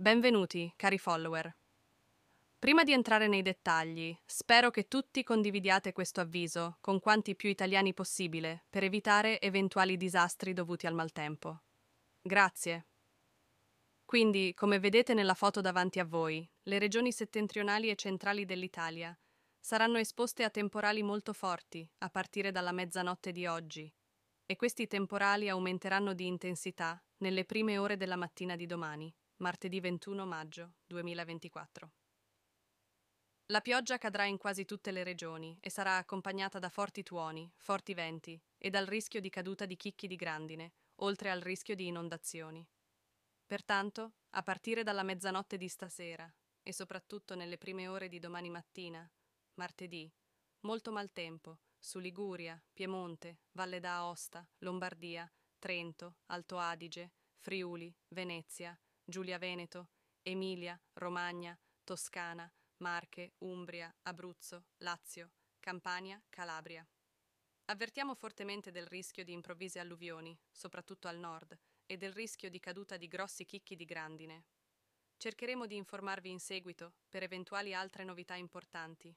Benvenuti, cari follower. Prima di entrare nei dettagli, spero che tutti condividiate questo avviso con quanti più italiani possibile per evitare eventuali disastri dovuti al maltempo. Grazie. Quindi, come vedete nella foto davanti a voi, le regioni settentrionali e centrali dell'Italia saranno esposte a temporali molto forti a partire dalla mezzanotte di oggi e questi temporali aumenteranno di intensità nelle prime ore della mattina di domani martedì 21 maggio 2024. La pioggia cadrà in quasi tutte le regioni e sarà accompagnata da forti tuoni, forti venti e dal rischio di caduta di chicchi di grandine, oltre al rischio di inondazioni. Pertanto, a partire dalla mezzanotte di stasera e soprattutto nelle prime ore di domani mattina, martedì, molto maltempo su Liguria, Piemonte, Valle d'Aosta, Lombardia, Trento, Alto Adige, Friuli, Venezia, Giulia Veneto, Emilia, Romagna, Toscana, Marche, Umbria, Abruzzo, Lazio, Campania, Calabria. Avvertiamo fortemente del rischio di improvvise alluvioni, soprattutto al nord, e del rischio di caduta di grossi chicchi di grandine. Cercheremo di informarvi in seguito per eventuali altre novità importanti.